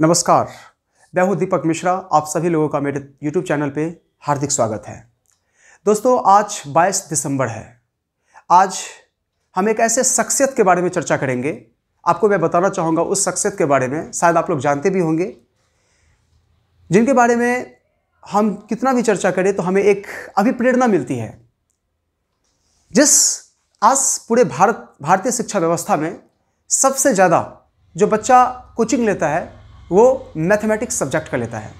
नमस्कार मैं हूँ दीपक मिश्रा आप सभी लोगों का मेरे यूट्यूब चैनल पे हार्दिक स्वागत है दोस्तों आज 22 दिसंबर है आज हम एक ऐसे शख्सियत के बारे में चर्चा करेंगे आपको मैं बताना चाहूँगा उस शख्सियत के बारे में शायद आप लोग जानते भी होंगे जिनके बारे में हम कितना भी चर्चा करें तो हमें एक अभिप्रेरणा मिलती है जिस आज पूरे भारत भारतीय शिक्षा व्यवस्था में सबसे ज़्यादा जो बच्चा कोचिंग लेता है वो मैथमेटिक्स सब्जेक्ट का लेता है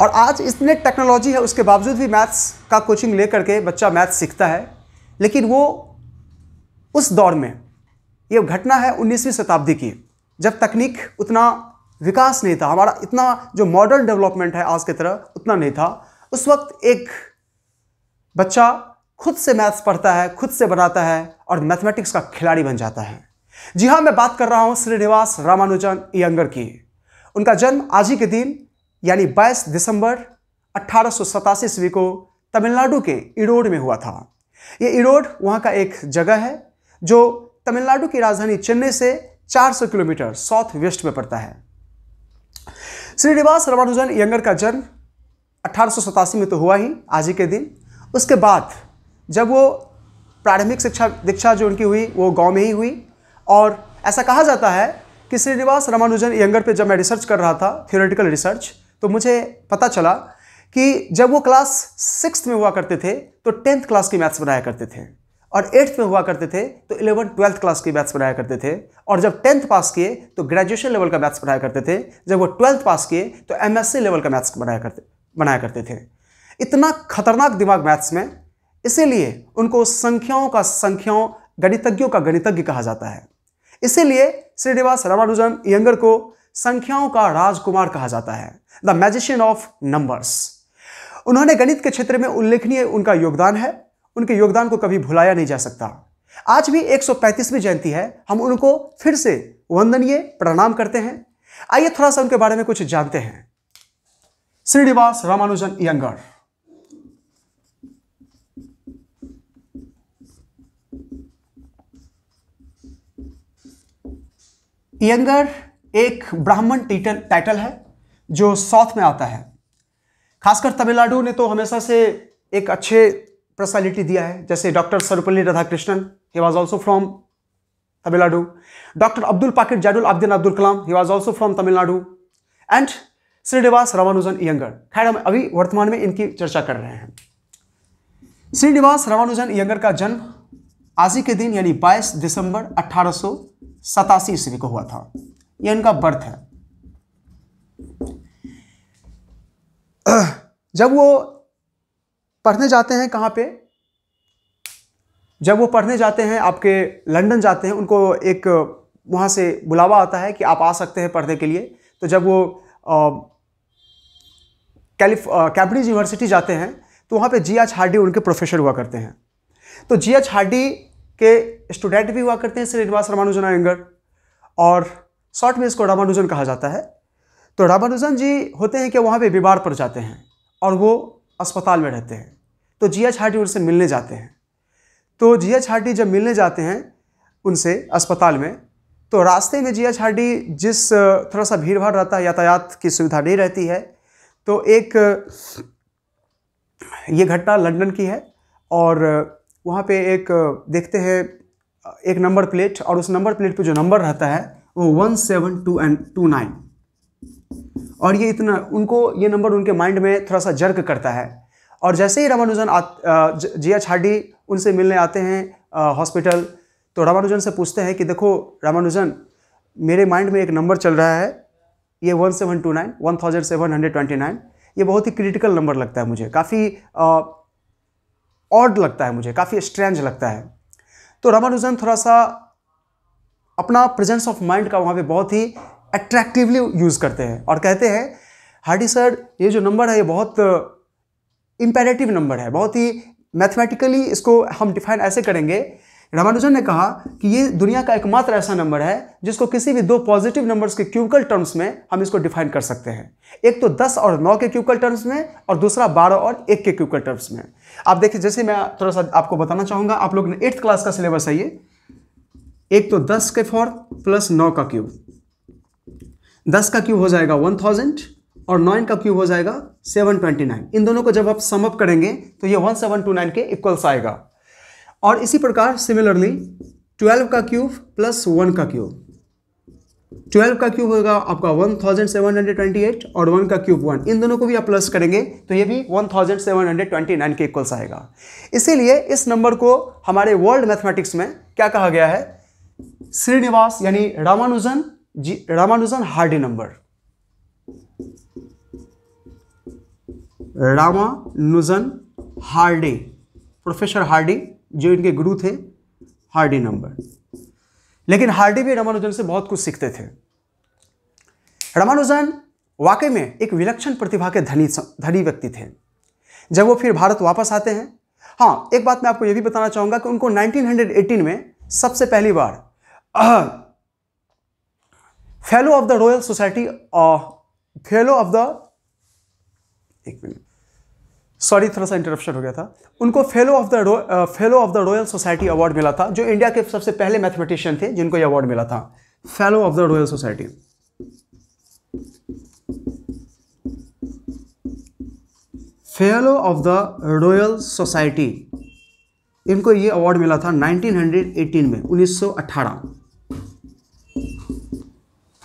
और आज इतने टेक्नोलॉजी है उसके बावजूद भी मैथ्स का कोचिंग ले करके बच्चा मैथ्स सीखता है लेकिन वो उस दौर में ये घटना है 19वीं शताब्दी की जब तकनीक उतना विकास नहीं था हमारा इतना जो मॉडर्न डेवलपमेंट है आज की तरह उतना नहीं था उस वक्त एक बच्चा खुद से मैथ्स पढ़ता है खुद से बनाता है और मैथमेटिक्स का खिलाड़ी बन जाता है जी हां मैं बात कर रहा हूं श्रीनिवास रामानुजन इंगर की उनका जन्म आज ही के दिन यानी 22 दिसंबर अट्ठारह ईस्वी को तमिलनाडु के इरोड में हुआ था ये इरोड वहां का एक जगह है जो तमिलनाडु की राजधानी चेन्नई से 400 किलोमीटर साउथ वेस्ट में पड़ता है श्रीनिवास रामानुजन यंगर का जन्म अट्ठारह में तो हुआ ही आज ही के दिन उसके बाद जब वो प्रारंभिक शिक्षा दीक्षा जो उनकी हुई वो गांव में ही हुई और ऐसा कहा जाता है कि श्रीनिवास रामानुजन यंगर पे जब मैं रिसर्च कर रहा था थियोरेटिकल रिसर्च तो मुझे पता चला कि जब वो क्लास सिक्स में हुआ करते थे तो टेंथ क्लास की मैथ्स बनाया करते थे और एट्थ में हुआ करते थे तो इलेवन ट्वेल्थ क्लास की मैथ्स बनाया करते थे और जब टेंथ पास किए तो ग्रेजुएशन लेवल का मैथ्स बनाया करते थे जब वो ट्वेल्थ पास किए तो एमएससी लेवल का मैथ्स बनाया करते बनाया करते थे इतना खतरनाक दिमाग मैथ्स में इसीलिए उनको संख्याओं का संख्याओं गणितज्ञों का गणितज्ञ कहा जाता है इसीलिए श्रीनिवास रामानुजन यंगर को संख्याओं का राजकुमार कहा जाता है द मैजिशियन ऑफ नंबर्स उन्होंने गणित के क्षेत्र में उल्लेखनीय उनका योगदान है उनके योगदान को कभी भुलाया नहीं जा सकता आज भी 135वीं जयंती है हम उनको फिर से वंदनीय प्रणाम करते हैं आइए थोड़ा सा उनके बारे में कुछ जानते हैं श्रीनिवास रामानुजन यंगर यंगर एक ब्राह्मण टीटल टाइटल है जो साउथ में आता है खासकर तमिलनाडु ने तो हमेशा से एक अच्छे पर्सनैलिटी दिया है जैसे doctor Sarvepalli Radhakrishnan he was also from Tamil Nadu doctor Abdul Pakir Jainulabdeen Abdul Kalam he was also from Tamil Nadu and Srinivasa Ramanujan younger खैर हम अभी वर्तमान में इनकी चर्चा कर रहे हैं श्रीनिवास रामानुजन यंगर का जन्म आज ही के दिन यानी 22 दिसंबर सतासी ईस्वी को हुआ था ये इनका बर्थ है जब वो पढ़ने जाते हैं कहाँ पे जब वो पढ़ने जाते हैं आपके लंदन जाते हैं उनको एक वहाँ से बुलावा आता है कि आप आ सकते हैं पढ़ने के लिए तो जब वो कैलिफ कैब्रिज यूनिवर्सिटी जाते हैं तो वहाँ पे जी एच हार्डी उनके प्रोफेसर हुआ करते हैं तो जी एच हार्डी के स्टूडेंट भी हुआ करते हैं श्रीनिवास रामानुजन अयंगर और शॉर्ट में इसको रामानुजन कहा जाता है तो रामानुजन जी होते हैं कि वहाँ पे बीमार पड़ जाते हैं और वो अस्पताल में रहते हैं तो जी एच हार्टी उनसे मिलने जाते हैं तो जी एच हार्टी जब मिलने जाते हैं उनसे अस्पताल में तो रास्ते में जी एच जिस थोड़ा सा भीड़ भाड़ रहता है यातायात की सुविधा नहीं रहती है तो एक ये घटना लंदन की है और वहाँ पे एक देखते हैं एक नंबर प्लेट और उस नंबर प्लेट पे जो नंबर रहता है वो one seven two and two nine और ये इतना उनको ये नंबर उनके माइंड में थोड़ा सा जर्क करता है और जैसे ही रामानुजन जिया छाडी उनसे मिलने आते हैं हॉस्पिटल तो रामानुजन से पूछते हैं कि देखो रामानुजन मेरे माइंड में एक नंबर चल रहा है ये one seven two nine one thousand seven hundred twenty nine ये बहुत ही क्रिटिकल नंबर लगता है मुझे काफ़ी ऑड लगता है मुझे काफ़ी स्ट्रेंज लगता है तो रामानुजन थोड़ा सा अपना प्रेजेंस ऑफ माइंड का वहाँ पे बहुत ही अट्रैक्टिवली यूज़ करते हैं और कहते हैं हार्डी सर ये जो नंबर है ये बहुत इम्पेरेटिव uh, नंबर है बहुत ही मैथमेटिकली इसको हम डिफाइन ऐसे करेंगे रामानुजन ने कहा कि ये दुनिया का एकमात्र ऐसा नंबर है जिसको किसी भी दो पॉजिटिव नंबर्स के क्यूबिकल टर्म्स में हम इसको डिफाइन कर सकते हैं एक तो 10 और 9 के क्यूबिकल टर्म्स में और दूसरा 12 और 1 के क्यूबिकल टर्म्स में आप देखिए जैसे मैं थोड़ा सा आपको बताना चाहूँगा आप लोग एट्थ क्लास का सिलेबस है ये एक तो दस के फॉर प्लस नौ का क्यूब दस का क्यूब हो जाएगा वन थाउजेंड और नाइन का क्यूब हो जाएगा सेवन ट्वेंटी नाइन इन दोनों को जब आप समअप करेंगे तो ये वन सेवन टू नाइन के इक्वल्स आएगा और इसी प्रकार सिमिलरली ट्वेल्व का क्यूब प्लस वन का क्यूब ट्वेल्व का क्यूब होगा आपका one thousand seven hundred twenty eight और वन का क्यूब वन इन दोनों को भी आप प्लस करेंगे तो ये भी one thousand seven hundred twenty nine के इक्वल्स आएगा इसीलिए इस नंबर को हमारे वर्ल्ड मैथमेटिक्स में क्या कहा गया है श्रीनिवास यानी Ramanujan ji Ramanujan Hardy number Ramanujan Hardy professor Hardy जो इनके गुरु थे हार्डी नंबर लेकिन हार्डी भी रामानुजन से बहुत कुछ सीखते थे रामानुजन वाकई में एक विलक्षण प्रतिभा के धनी धनी व्यक्ति थे जब वो फिर भारत वापस आते हैं हाँ एक बात मैं आपको ये भी बताना चाहूँगा कि उनको 1918 में सबसे पहली बार fellow of the Royal Society fellow of the एक मिनट सॉरी थोड़ा सा इंटरप्शन हो गया था उनको fellow of the fellow of the Royal Society award मिला था जो इंडिया के सबसे पहले मैथमेटिशियन थे जिनको ये अवार्ड मिला था fellow of the Royal Society fellow of the Royal Society इनको ये अवार्ड मिला था 1918 में 1918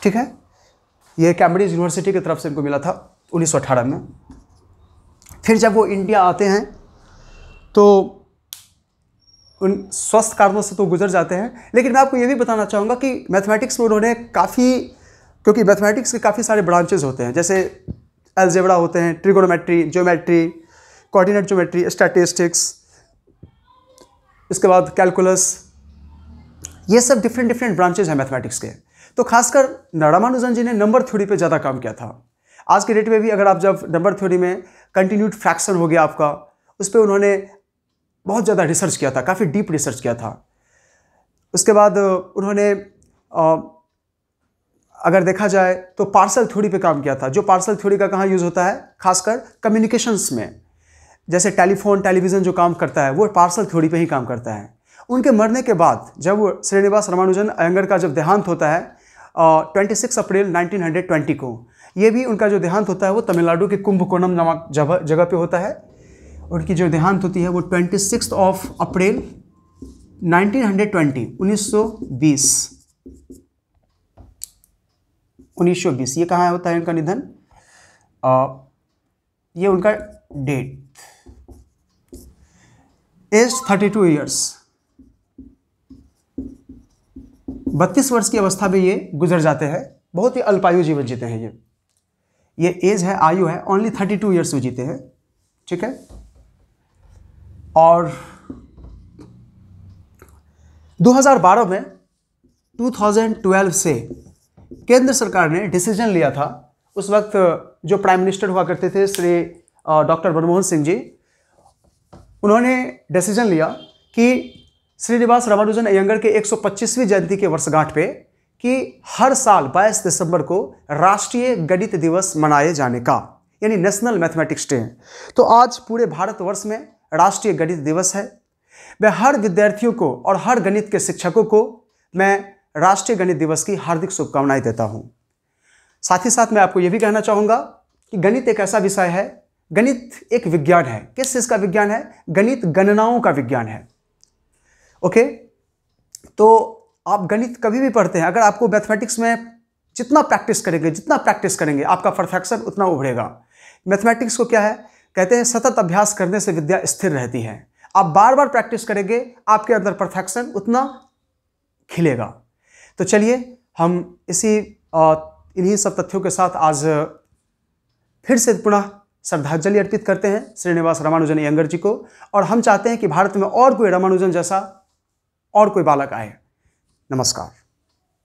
ठीक है ये कैम्ब्रिज यूनिवर्सिटी की तरफ से इनको मिला था 1918 में फिर जब वो इंडिया आते हैं तो उन स्वस्थ कारणों से तो गुजर जाते हैं लेकिन मैं आपको ये भी बताना चाहूँगा कि मैथमेटिक्स में उन्होंने काफ़ी क्योंकि मैथमेटिक्स के काफ़ी सारे ब्रांचेज होते हैं जैसे एल्जेबड़ा होते हैं trigonometry geometry coordinate geometry statistics इसके बाद कैलकुलस ये सब डिफरेंट डिफरेंट ब्रांचेज हैं मैथमेटिक्स के तो खासकर नारामानुजन जी ने नंबर थ्योरी पे ज़्यादा काम किया था आज के डेट में भी अगर आप जब नंबर थ्योरी में कंटिन्यूड फ्रैक्शन हो गया आपका उस पर उन्होंने बहुत ज़्यादा रिसर्च किया था काफ़ी डीप रिसर्च किया था उसके बाद उन्होंने आ, अगर देखा जाए तो पार्सल थ्योरी पे काम किया था जो पार्सल थ्योरी का कहाँ यूज़ होता है खासकर कम्युनिकेशंस में जैसे टेलीफोन टेलीविज़न जो काम करता है वो पार्सल थ्योरी पे ही काम करता है उनके मरने के बाद जब श्रीनिवास रामानुजन अयंगर का जब देहांत होता है ट्वेंटी सिक्स अप्रैल नाइनटीन को ये भी उनका जो देहांत होता है वो तमिलनाडु के कुंभकोणम नामक जगह पे होता है उनकी जो देहांत होती है वो ट्वेंटी सिक्स ऑफ अप्रैल 1920 1920 बीस ये कहाँ होता है उनका निधन आ, ये उनका डेट एज 32 ईयर्स बत्तीस वर्ष की अवस्था में ये गुजर जाते हैं बहुत ही अल्पायु जीवन जीते हैं ये ये एज है आयु है ओनली थर्टी टू ईयर्स में जीते हैं ठीक है और 2012 में 2012 से केंद्र सरकार ने डिसीजन लिया था उस वक्त जो प्राइम मिनिस्टर हुआ करते थे श्री डॉक्टर मनमोहन सिंह जी उन्होंने डिसीजन लिया कि श्रीनिवास रामानुजन अयंगर के 125वीं जयंती के वर्षगांठ पे कि हर साल 22 दिसंबर को राष्ट्रीय गणित दिवस मनाए जाने का यानी नेशनल मैथमेटिक्स डे तो आज पूरे भारतवर्ष में राष्ट्रीय गणित दिवस है मैं हर विद्यार्थियों को और हर गणित के शिक्षकों को मैं राष्ट्रीय गणित दिवस की हार्दिक शुभकामनाएं देता हूँ साथ ही साथ मैं आपको ये भी कहना चाहूँगा कि गणित एक ऐसा विषय है गणित एक विज्ञान है किस चीज़ का विज्ञान है गणित गणनाओं का विज्ञान है ओके तो आप गणित कभी भी पढ़ते हैं अगर आपको मैथमेटिक्स में जितना प्रैक्टिस करेंगे जितना प्रैक्टिस करेंगे आपका परफेक्शन उतना उभरेगा मैथमेटिक्स को क्या है कहते हैं सतत अभ्यास करने से विद्या स्थिर रहती है आप बार बार प्रैक्टिस करेंगे आपके अंदर परफेक्शन उतना खिलेगा तो चलिए हम इसी इन्हीं सब तथ्यों के साथ आज फिर से पुनः श्रद्धांजलि अर्पित करते हैं श्रीनिवास रामानुजन यंगर जी को और हम चाहते हैं कि भारत में और कोई रामानुजन जैसा और कोई बालक आए नमस्कार